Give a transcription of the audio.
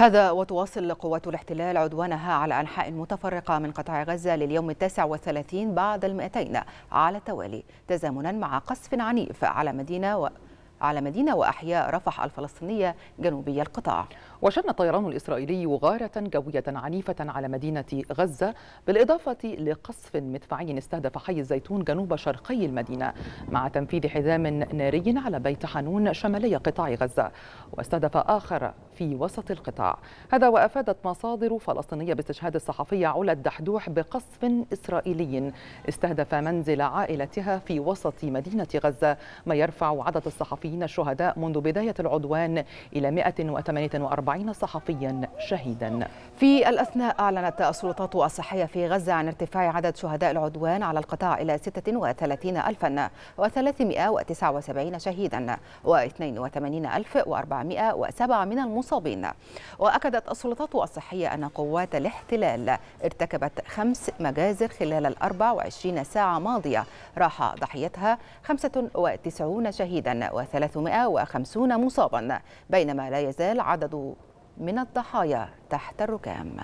هذا وتواصل قوات الاحتلال عدوانها على أنحاء متفرقة من قطاع غزة لليوم التاسع والثلاثين بعد المئتين على التوالي تزامنا مع قصف عنيف على مدينة و... على مدينة وأحياء رفح الفلسطينية جنوبي القطاع وشن الطيران الإسرائيلي غارة جوية عنيفة على مدينة غزة بالإضافة لقصف مدفعي استهدف حي الزيتون جنوب شرقي المدينة مع تنفيذ حزام ناري على بيت حنون شمالي قطاع غزة واستهدف آخر في وسط القطاع هذا وأفادت مصادر فلسطينية باستشهاد الصحفية علا الدحدوح بقصف إسرائيلي استهدف منزل عائلتها في وسط مدينة غزة ما يرفع عدد الصحفيين الشهداء منذ بداية العدوان إلى 148 40 صحفيا شهيدا في الأثناء أعلنت السلطات الصحية في غزة عن ارتفاع عدد شهداء العدوان على القطاع إلى و 379 شهيدا و82407 من المصابين وأكدت السلطات الصحية أن قوات الاحتلال ارتكبت خمس مجازر خلال ال 24 ساعة ماضية راح ضحيتها 95 شهيدا و350 مصابا بينما لا يزال عدد من الضحايا تحت الركام